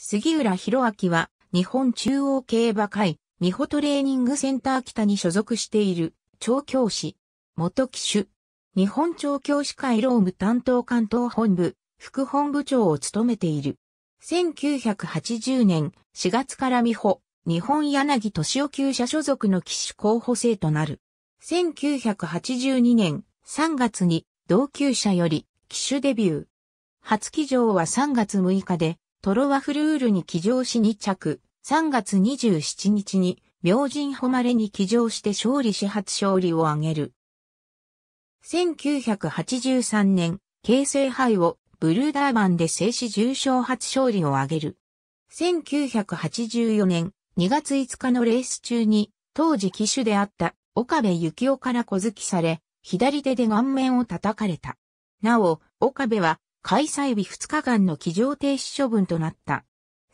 杉浦博明は、日本中央競馬会、美穂トレーニングセンター北に所属している、調教師、元騎手、日本調教師会労務担当関東本部、副本部長を務めている。1980年4月から美穂、日本柳敏夫級者所属の騎手候補生となる。1982年3月に同級者より騎手デビュー。初騎乗は3月6日で、トロワフルールに騎乗し2着、3月27日に、明神誉れに騎乗して勝利始発勝利を挙げる。1983年、京成杯をブルーダーマンで静止重賞初勝利を挙げる。1984年2月5日のレース中に、当時騎手であった岡部幸雄から小突きされ、左手で顔面を叩かれた。なお、岡部は開催日2日間の起乗停止処分となった。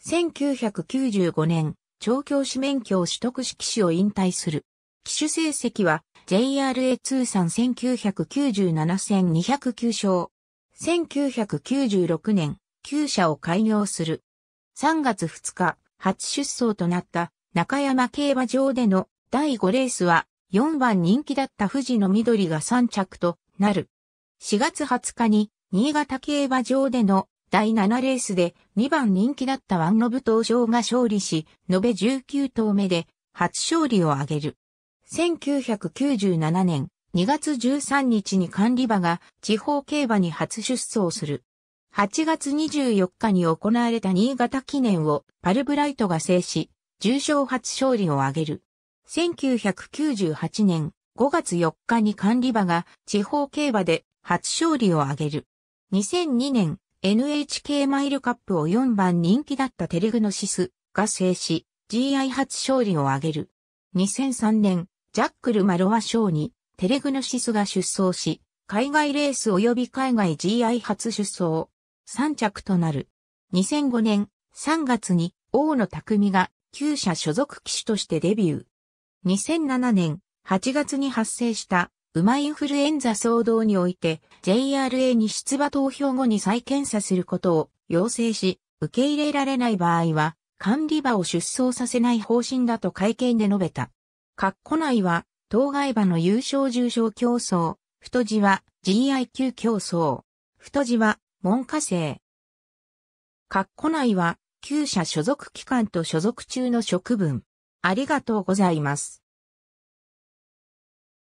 1995年、調教師免許を取得し騎手を引退する。騎手成績は JRA 通算1997戦209勝。1996年、旧社を開業する。3月2日、初出走となった中山競馬場での第5レースは4番人気だった富士の緑が3着となる。4月20日に新潟競馬場での第7レースで2番人気だったワンノブ東証が勝利し、延べ19頭目で初勝利を挙げる。1997年2月13日に管理馬が地方競馬に初出走する。8月24日に行われた新潟記念をパルブライトが制し、重賞初勝利を挙げる。1998年5月4日に管理馬が地方競馬で初勝利を挙げる。2002年 NHK マイルカップを4番人気だったテレグノシスが制し GI 初勝利を挙げる。2003年ジャックル・マロワ賞にテレグノシスが出走し海外レース及び海外 GI 初出走3着となる。2005年3月に大野匠が旧社所属騎手としてデビュー。2007年8月に発生した馬インフルエンザ騒動において JRA に出馬投票後に再検査することを要請し、受け入れられない場合は管理場を出走させない方針だと会見で述べた。括弧内は、当該馬の優勝重賞競争、太字は GIQ 競争、太字は文科生。括弧内は、旧社所属機関と所属中の職分。ありがとうございます。